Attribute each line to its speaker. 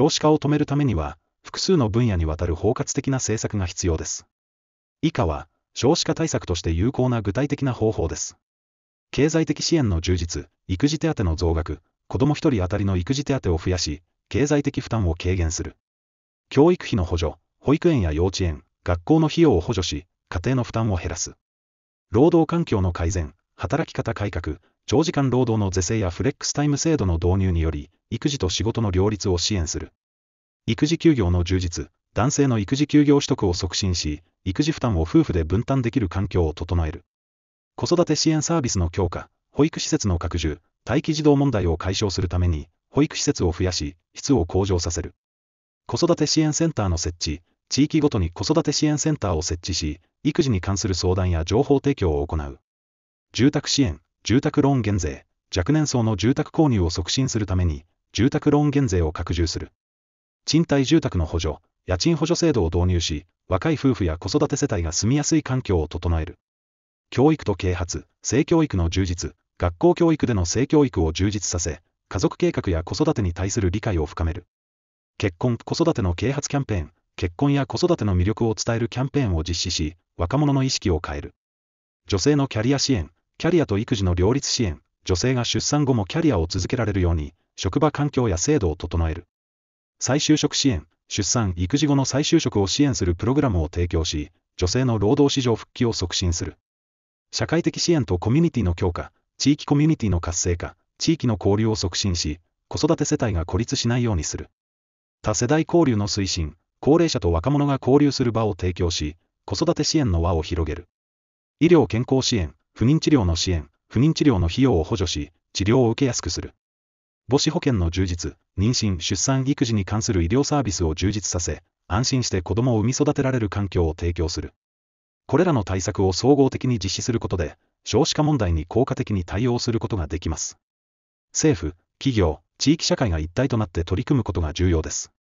Speaker 1: 少子化を止めるためには、複数の分野にわたる包括的な政策が必要です。以下は、少子化対策として有効な具体的な方法です。経済的支援の充実、育児手当の増額、子ども1人当たりの育児手当を増やし、経済的負担を軽減する。教育費の補助、保育園や幼稚園、学校の費用を補助し、家庭の負担を減らす。労働環境の改善、働き方改革、長時間労働の是正やフレックスタイム制度の導入により、育児と仕事の両立を支援する。育児休業の充実、男性の育児休業取得を促進し、育児負担を夫婦で分担できる環境を整える。子育て支援サービスの強化、保育施設の拡充、待機児童問題を解消するために、保育施設を増やし、質を向上させる。子育て支援センターの設置、地域ごとに子育て支援センターを設置し、育児に関する相談や情報提供を行う。住宅支援、住宅ローン減税、若年層の住宅購入を促進するために、住宅ローン減税を拡充する。賃貸住宅の補助、家賃補助制度を導入し、若い夫婦や子育て世帯が住みやすい環境を整える。教育と啓発、性教育の充実、学校教育での性教育を充実させ、家族計画や子育てに対する理解を深める。結婚・子育ての啓発キャンペーン、結婚や子育ての魅力を伝えるキャンペーンを実施し、若者の意識を変える。女性のキャリア支援、キャリアと育児の両立支援、女性が出産後もキャリアを続けられるように、職場環境や制度を整える。再就職支援、出産・育児後の再就職を支援するプログラムを提供し、女性の労働市場復帰を促進する。社会的支援とコミュニティの強化、地域コミュニティの活性化、地域の交流を促進し、子育て世帯が孤立しないようにする。多世代交流の推進、高齢者と若者が交流する場を提供し、子育て支援の輪を広げる。医療健康支援、不妊治療の支援、不妊治療の費用を補助し、治療を受けやすくする。母子保険の充実、妊娠・出産育児に関する医療サービスを充実させ、安心して子供を産み育てられる環境を提供する。これらの対策を総合的に実施することで、少子化問題に効果的に対応することができます。政府、企業、地域社会が一体となって取り組むことが重要です。